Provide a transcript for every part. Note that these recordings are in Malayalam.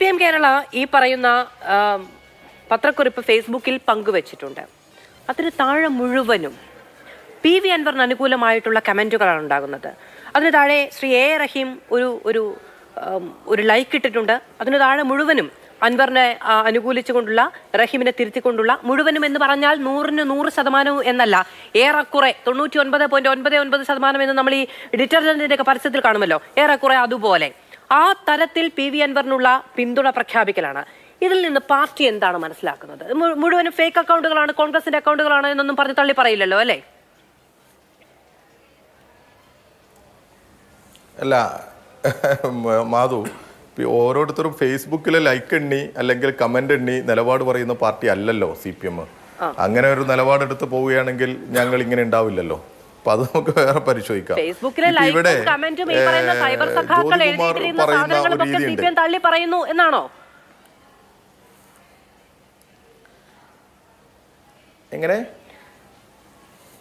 പി എം കേരള ഈ പറയുന്ന പത്രക്കുറിപ്പ് ഫേസ്ബുക്കിൽ പങ്കുവച്ചിട്ടുണ്ട് അതിന് താഴെ മുഴുവനും പി വി അൻവറിന് അനുകൂലമായിട്ടുള്ള കമൻറ്റുകളാണ് ഉണ്ടാകുന്നത് അതിന് താഴെ ശ്രീ എ റഹീം ഒരു ഒരു ഒരു ലൈക്ക് ഇട്ടിട്ടുണ്ട് അതിന് താഴെ മുഴുവനും അൻവറിനെ അനുകൂലിച്ചുകൊണ്ടുള്ള റഹീമിനെ തിരുത്തിക്കൊണ്ടുള്ള മുഴുവനും എന്ന് പറഞ്ഞാൽ നൂറിന് നൂറ് ശതമാനവും എന്നല്ല ഏറെക്കുറെ തൊണ്ണൂറ്റി ഒൻപത് പോയിന്റ് ഒൻപത് ഒൻപത് ശതമാനം എന്ന് നമ്മൾ ഈ ഡിറ്റർജൻറ്റിൻ്റെയൊക്കെ പരസ്യത്തിൽ കാണുമല്ലോ ഏറെക്കുറെ അതുപോലെ ആ തരത്തിൽ പി വി അൻവറിനുള്ള പിന്തുണ പ്രഖ്യാപിക്കലാണ് ഇതിൽ നിന്ന് പാർട്ടി എന്താണ് മനസ്സിലാക്കുന്നത് മുഴുവനും ഫേക്ക് അക്കൗണ്ടുകളാണ് കോൺഗ്രസിന്റെ അക്കൗണ്ടുകളാണ് എന്നൊന്നും പറഞ്ഞ് തള്ളി പറയില്ലല്ലോ അല്ലേ അല്ല മാധു ഓരോരുത്തരും ഫേസ്ബുക്കിലെ ലൈക്ക് എണ്ണി അല്ലെങ്കിൽ കമന്റ് എണ്ണി നിലപാട് പറയുന്ന പാർട്ടി അല്ലല്ലോ സി പി എം അങ്ങനെ ഒരു നിലപാടെടുത്ത് പോവുകയാണെങ്കിൽ ഞങ്ങൾ ഇങ്ങനെ ഉണ്ടാവില്ലല്ലോ അപ്പൊ അത് നമുക്ക് വേറെ പരിശോധിക്കാം ഇവിടെ തള്ളി പറയുന്നു എന്നാണോ എങ്ങനെ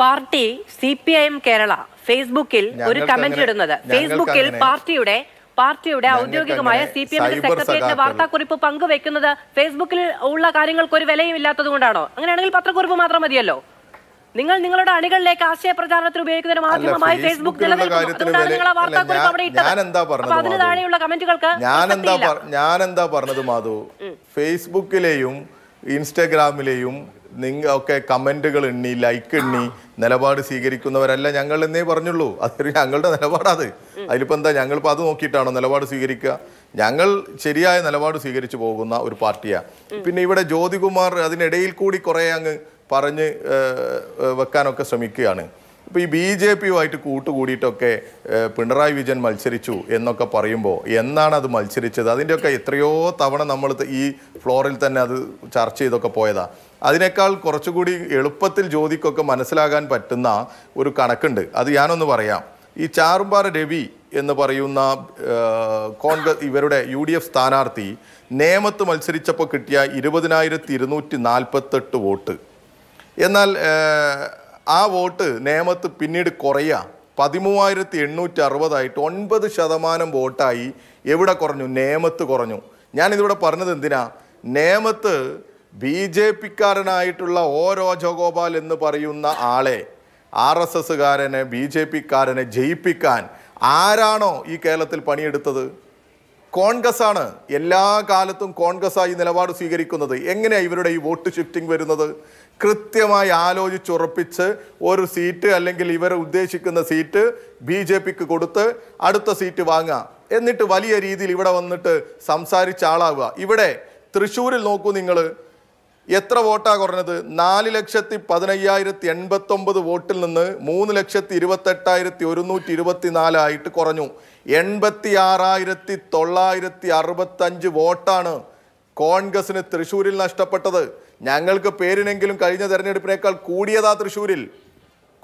party C P I M Kerala ഫേസ്ബുക്കിൽ ഒരു കമന്റ് ഇടുന്നത് ഫേസ്ബുക്കിൽ പാർട്ടിയുടെ പാർട്ടിയുടെ ഔദ്യോഗികമായ സി പി എമ്മിന്റെ സെക്രട്ടേറിയറ്റിന്റെ വാർത്താക്കുറിപ്പ് പങ്കുവെക്കുന്നത് ഫേസ്ബുക്കിൽ ഉള്ള കാര്യങ്ങൾക്ക് ഒരു വിലയും ഇല്ലാത്തത് കൊണ്ടാണോ അങ്ങനെയാണെങ്കിൽ പത്രക്കുറിപ്പ് മാത്രം മതിയല്ലോ നിങ്ങൾ നിങ്ങളുടെ അണികളിലേക്ക് ആശയ പ്രചാരണത്തിന് ഉപയോഗിക്കുന്ന മാധ്യമമായി ഫേസ്ബുക്ക് അതിന് താഴെയുള്ള കമന്റുകൾക്ക് ഞാൻ എന്താ ഞാൻ എന്താ പറഞ്ഞത് മാധു ഫേസ്ബുക്കിലെയും ഇൻസ്റ്റാഗ്രാമിലെയും നിങ്ങ ഒക്കെ കമന്റുകൾ എണ്ണി ലൈക്ക് എണ്ണി നിലപാട് സ്വീകരിക്കുന്നവരല്ല ഞങ്ങൾ എന്നേ പറഞ്ഞുള്ളൂ അത് ഞങ്ങളുടെ നിലപാടാത് അതിലിപ്പോ എന്താ ഞങ്ങളിപ്പോൾ അത് നോക്കിയിട്ടാണോ നിലപാട് സ്വീകരിക്കുക ഞങ്ങൾ ശരിയായ നിലപാട് സ്വീകരിച്ചു പോകുന്ന ഒരു പാർട്ടിയാണ് പിന്നെ ഇവിടെ ജ്യോതികുമാർ അതിനിടയിൽ കൂടി കുറെ അങ്ങ് പറഞ്ഞ് വെക്കാനൊക്കെ ശ്രമിക്കുകയാണ് ഇപ്പോൾ ഈ ബി ജെ പിയുമായിട്ട് കൂട്ടുകൂടിയിട്ടൊക്കെ പിണറായി വിജയൻ മത്സരിച്ചു എന്നൊക്കെ പറയുമ്പോൾ എന്നാണ് അത് മത്സരിച്ചത് അതിൻ്റെയൊക്കെ എത്രയോ തവണ നമ്മൾ ഈ ഫ്ലോറിൽ തന്നെ അത് ചർച്ച ചെയ്തൊക്കെ പോയതാ അതിനേക്കാൾ കുറച്ചുകൂടി എളുപ്പത്തിൽ ജ്യോതിക്കൊക്കെ മനസ്സിലാകാൻ പറ്റുന്ന ഒരു കണക്കുണ്ട് അത് ഞാനൊന്ന് പറയാം ഈ ചാറുംപാറ രവി എന്ന് പറയുന്ന കോൺഗ്രസ് ഇവരുടെ യു ഡി എഫ് സ്ഥാനാർത്ഥി നേമത്ത് മത്സരിച്ചപ്പോൾ കിട്ടിയ ഇരുപതിനായിരത്തി ഇരുന്നൂറ്റി നാൽപ്പത്തെട്ട് വോട്ട് എന്നാൽ ആ വോട്ട് നേമത്ത് പിന്നീട് കുറയുക പതിമൂവായിരത്തി എണ്ണൂറ്റി അറുപതായിട്ട് ഒൻപത് ശതമാനം വോട്ടായി എവിടെ കുറഞ്ഞു നേമത്ത് കുറഞ്ഞു ഞാനിതിവിടെ പറഞ്ഞത് എന്തിനാ നേമത്ത് ബി ജെ പിക്കാരനായിട്ടുള്ള ഓ രാജഗോപാൽ എന്ന് പറയുന്ന ആളെ ആർ എസ് എസ്സുകാരനെ ബി ജെ പിക്കാരനെ ജയിപ്പിക്കാൻ ആരാണോ ഈ കേരളത്തിൽ പണിയെടുത്തത് കോൺഗ്രസ് ആണ് എല്ലാ കാലത്തും കോൺഗ്രസ്സായി നിലപാട് സ്വീകരിക്കുന്നത് എങ്ങനെയാണ് ഇവരുടെ ഈ വോട്ട് ഷിഫ്റ്റിംഗ് വരുന്നത് കൃത്യമായി ആലോചിച്ചുറപ്പിച്ച് ഒരു സീറ്റ് അല്ലെങ്കിൽ ഇവർ ഉദ്ദേശിക്കുന്ന സീറ്റ് ബി ജെ പിക്ക് കൊടുത്ത് അടുത്ത സീറ്റ് വാങ്ങുക എന്നിട്ട് വലിയ രീതിയിൽ ഇവിടെ വന്നിട്ട് സംസാരിച്ച ആളാവുക ഇവിടെ തൃശ്ശൂരിൽ നോക്കൂ നിങ്ങൾ എത്ര വോട്ടാണ് കുറഞ്ഞത് നാല് ലക്ഷത്തി പതിനയ്യായിരത്തി എൺപത്തൊമ്പത് വോട്ടിൽ നിന്ന് മൂന്ന് ലക്ഷത്തി ഇരുപത്തെട്ടായിരത്തി ഒരുന്നൂറ്റി ഇരുപത്തി നാലായിട്ട് കുറഞ്ഞു എൺപത്തി ആറായിരത്തി തൊള്ളായിരത്തി അറുപത്തഞ്ച് വോട്ടാണ് കോൺഗ്രസിന് തൃശ്ശൂരിൽ നഷ്ടപ്പെട്ടത് ഞങ്ങൾക്ക് പേരിനെങ്കിലും കഴിഞ്ഞ തെരഞ്ഞെടുപ്പിനേക്കാൾ കൂടിയതാ തൃശ്ശൂരിൽ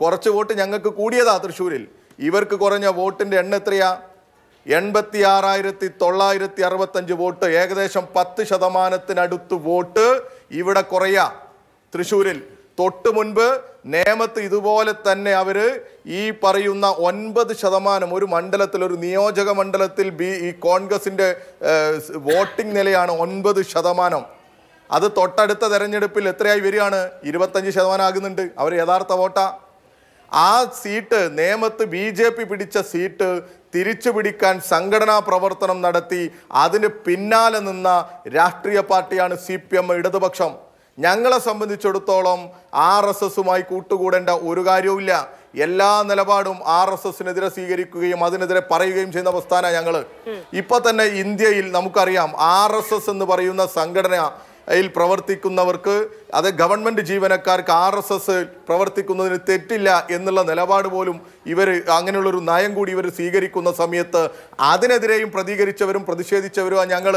കുറച്ച് വോട്ട് ഞങ്ങൾക്ക് കൂടിയതാ തൃശ്ശൂരിൽ ഇവർക്ക് കുറഞ്ഞ വോട്ടിൻ്റെ എണ്ണ എത്രയാ എൺപത്തി ആറായിരത്തി തൊള്ളായിരത്തി അറുപത്തഞ്ച് വോട്ട് ഏകദേശം പത്ത് ശതമാനത്തിനടുത്ത് വോട്ട് ഇവിടെ കുറയാ തൃശ്ശൂരിൽ തൊട്ട് മുൻപ് നേമത്ത് ഇതുപോലെ തന്നെ അവർ ഈ പറയുന്ന ഒൻപത് ശതമാനം ഒരു മണ്ഡലത്തിൽ ഒരു നിയോജക മണ്ഡലത്തിൽ ബി ഈ കോൺഗ്രസിൻ്റെ വോട്ടിംഗ് നിലയാണ് ഒൻപത് ശതമാനം അത് തൊട്ടടുത്ത തെരഞ്ഞെടുപ്പിൽ എത്രയായി വരികയാണ് ഇരുപത്തഞ്ച് ശതമാനം ആകുന്നുണ്ട് അവർ യഥാർത്ഥ വോട്ടാ ആ സീറ്റ് നേമത്ത് ബി ജെ പി പിടിച്ച സീറ്റ് തിരിച്ചു പിടിക്കാൻ സംഘടനാ പ്രവർത്തനം നടത്തി അതിന് പിന്നാലെ നിന്ന രാഷ്ട്രീയ പാർട്ടിയാണ് സി പി എം ഇടതുപക്ഷം ഞങ്ങളെ സംബന്ധിച്ചിടത്തോളം ആർ എസ് എസുമായി കൂട്ടുകൂടേണ്ട ഒരു കാര്യവുമില്ല എല്ലാ നിലപാടും ആർ എസ് എസിനെതിരെ സ്വീകരിക്കുകയും അതിനെതിരെ പറയുകയും ചെയ്യുന്ന പ്രസ്ഥാന ഞങ്ങൾ ഇപ്പൊ തന്നെ ഇന്ത്യയിൽ നമുക്കറിയാം ആർ എസ് എസ് എന്ന് പറയുന്ന സംഘടന യിൽ പ്രവർത്തിക്കുന്നവർക്ക് അത് ഗവൺമെൻറ് ജീവനക്കാർക്ക് ആർ എസ് എസ് പ്രവർത്തിക്കുന്നതിന് തെറ്റില്ല എന്നുള്ള നിലപാട് പോലും ഇവർ അങ്ങനെയുള്ളൊരു നയം കൂടി ഇവർ സ്വീകരിക്കുന്ന സമയത്ത് അതിനെതിരെയും പ്രതികരിച്ചവരും പ്രതിഷേധിച്ചവരും ഞങ്ങൾ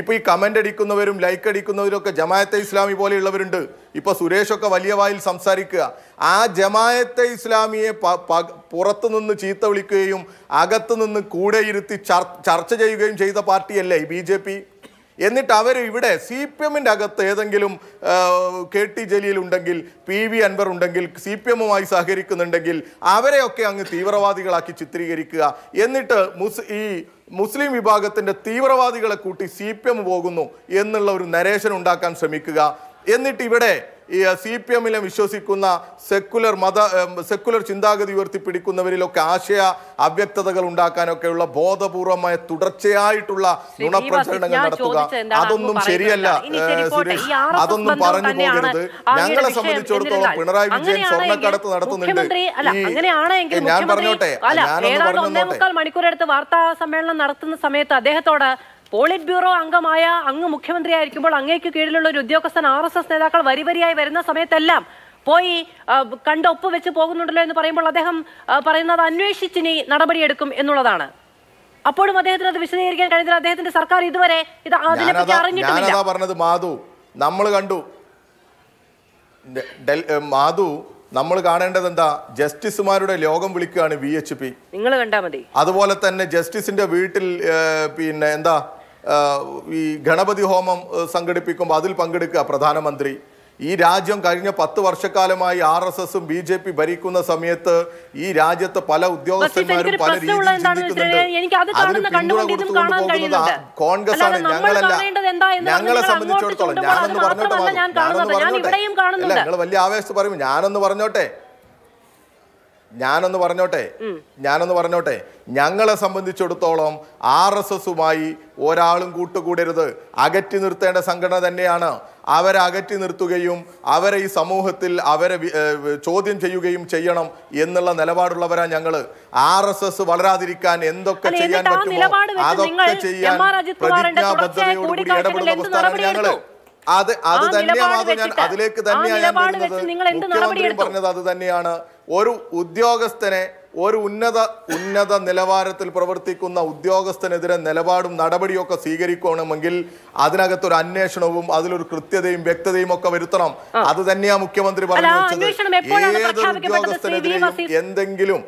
ഇപ്പോൾ ഈ കമൻ്റ് അടിക്കുന്നവരും ലൈക്ക് അടിക്കുന്നവരും ഒക്കെ ജമായത്തെ ഇസ്ലാമി പോലെയുള്ളവരുണ്ട് ഇപ്പോൾ സുരേഷൊക്കെ വലിയ വായിൽ സംസാരിക്കുക ആ ജമായത്തെ ഇസ്ലാമിയെ പുറത്തു നിന്ന് ചീത്ത വിളിക്കുകയും അകത്തു നിന്ന് കൂടെയിരുത്തി ചർച്ച ചെയ്യുകയും ചെയ്ത പാർട്ടിയല്ലേ ബി ജെ പി എന്നിട്ട് അവർ ഇവിടെ സി പി എമ്മിൻ്റെ അകത്ത് ഏതെങ്കിലും കെ ടി ജലീൽ ഉണ്ടെങ്കിൽ പി വി അൻവർ ഉണ്ടെങ്കിൽ സി പി എമ്മുമായി സഹകരിക്കുന്നുണ്ടെങ്കിൽ അവരെയൊക്കെ അങ്ങ് തീവ്രവാദികളാക്കി ചിത്രീകരിക്കുക എന്നിട്ട് മുസ് ഈ മുസ്ലിം വിഭാഗത്തിൻ്റെ തീവ്രവാദികളെ കൂട്ടി സി പി എം പോകുന്നു എന്നുള്ള ഒരു നരേഷൻ ഉണ്ടാക്കാൻ ശ്രമിക്കുക എന്നിട്ട് ഇവിടെ ഈ സി പി എമ്മിലെ വിശ്വസിക്കുന്ന സെക്കുലർ മത സെക്കുലർ ചിന്താഗതി ഉയർത്തിപ്പിടിക്കുന്നവരിലൊക്കെ ആശയ അവ്യക്തതകൾ ഉണ്ടാക്കാനൊക്കെയുള്ള ബോധപൂർവമായ തുടർച്ചയായിട്ടുള്ള ഗുണപ്രചരണങ്ങൾ നടത്തുക അതൊന്നും ശരിയല്ല സുരേഷ് അതൊന്നും പറഞ്ഞു പോകരുത് ഞങ്ങളെ സംബന്ധിച്ചിടത്തോളം പിണറായി വിജയൻ സ്വർണ്ണക്കടത്ത് നടത്തുന്നുണ്ട് ഞാൻ പറഞ്ഞോട്ടെ ഞാനൊന്ന് പറഞ്ഞോട്ടെ മണിക്കൂറെടുത്ത് വാർത്താ സമ്മേളനം നടത്തുന്ന സമയത്ത് അദ്ദേഹത്തോട് പോളിറ്റ് ബ്യൂറോ അംഗമായ അങ്ങ് മുഖ്യമന്ത്രി ആയിരിക്കുമ്പോൾ അങ്ങേക്ക് കീഴിലുള്ള ഒരു ഉദ്യോഗസ്ഥൻ ആർ എസ് എസ് നേതാക്കൾ വരിവരിയായി വരുന്ന സമയത്തെല്ലാം പോയി കണ്ട് ഒപ്പ് വെച്ച് പോകുന്നുണ്ടല്ലോ എന്ന് പറയുമ്പോൾ അദ്ദേഹം പറയുന്നത് അന്വേഷിച്ചിനി നടപടിയെടുക്കും എന്നുള്ളതാണ് അപ്പോഴും അദ്ദേഹത്തിന് അത് വിശദീകരിക്കാൻ കഴിഞ്ഞില്ല അദ്ദേഹത്തിന്റെ സർക്കാർ ഇതുവരെ ഇത് അറിഞ്ഞിട്ടില്ല പറഞ്ഞത് മാധു നമ്മൾ കണ്ടു മാധു നമ്മൾ കാണേണ്ടത് എന്താ ജസ്റ്റിസുമാരുടെ ലോകം വിളിക്കുകയാണ് വി എച്ച് പി നിങ്ങൾ കണ്ടാൽ മതി അതുപോലെ തന്നെ ജസ്റ്റിസിന്റെ വീട്ടിൽ പിന്നെ എന്താ ഈ ഗണപതി ഹോമം സംഘടിപ്പിക്കുമ്പോൾ അതിൽ പങ്കെടുക്കുക പ്രധാനമന്ത്രി ഈ രാജ്യം കഴിഞ്ഞ പത്ത് വർഷക്കാലമായി ആർ എസ് എസും ബി ജെ പി ഭരിക്കുന്ന സമയത്ത് ഈ രാജ്യത്തെ പല ഉദ്യോഗസ്ഥന്മാരും പല രീതിയിൽ ചിന്തിക്കുന്നുണ്ട് അതിന് പിന്തുണ കൊടുത്തുകൊണ്ട് പോകുന്നത് കോൺഗ്രസ് ആണ് ഞങ്ങളല്ല ഞങ്ങളെ സംബന്ധിച്ചിടത്തോളം ഞാനൊന്ന് പറഞ്ഞോട്ടെ ഞാനൊന്ന് പറഞ്ഞോട്ടെ അല്ല നിങ്ങൾ വലിയ ആവേശത്ത് പറയും ഞാനൊന്ന് പറഞ്ഞോട്ടെ ഞാനൊന്ന് പറഞ്ഞോട്ടെ ഞാനൊന്ന് പറഞ്ഞോട്ടെ ഞങ്ങളെ സംബന്ധിച്ചിടത്തോളം ആർ എസ് എസുമായി ഒരാളും കൂട്ടുകൂടരുത് അകറ്റി നിർത്തേണ്ട സംഘടന തന്നെയാണ് അവരെ അകറ്റി നിർത്തുകയും അവരെ ഈ സമൂഹത്തിൽ അവരെ ചോദ്യം ചെയ്യുകയും ചെയ്യണം എന്നുള്ള നിലപാടുള്ളവരാ ഞങ്ങള് ആർ എസ് എസ് വളരാതിരിക്കാൻ എന്തൊക്കെ ചെയ്യാൻ പറ്റുമോ അതൊക്കെ ചെയ്യാൻ പ്രതിജ്ഞാബദ്ധതയോടുകൂടി ഇടപെടുന്ന പ്രസ്ഥാനം ഞങ്ങള് അത് അത് തന്നെയാണ് ഞാൻ അതിലേക്ക് തന്നെയാണ് ഞാൻ മുഖ്യമന്ത്രിയും പറഞ്ഞത് അത് തന്നെയാണ് ഒരു ഉദ്യോഗസ്ഥനെ ഒരു ഉന്നത ഉന്നത നിലവാരത്തിൽ പ്രവർത്തിക്കുന്ന ഉദ്യോഗസ്ഥനെതിരെ നിലപാടും നടപടിയൊക്കെ സ്വീകരിക്കണമെങ്കിൽ അതിനകത്തൊരു അന്വേഷണവും അതിലൊരു കൃത്യതയും വ്യക്തതയും ഒക്കെ വരുത്തണം അത് തന്നെയാ മുഖ്യമന്ത്രി പറഞ്ഞു ഏത് ഉദ്യോഗസ്ഥനെതിരെയും എന്തെങ്കിലും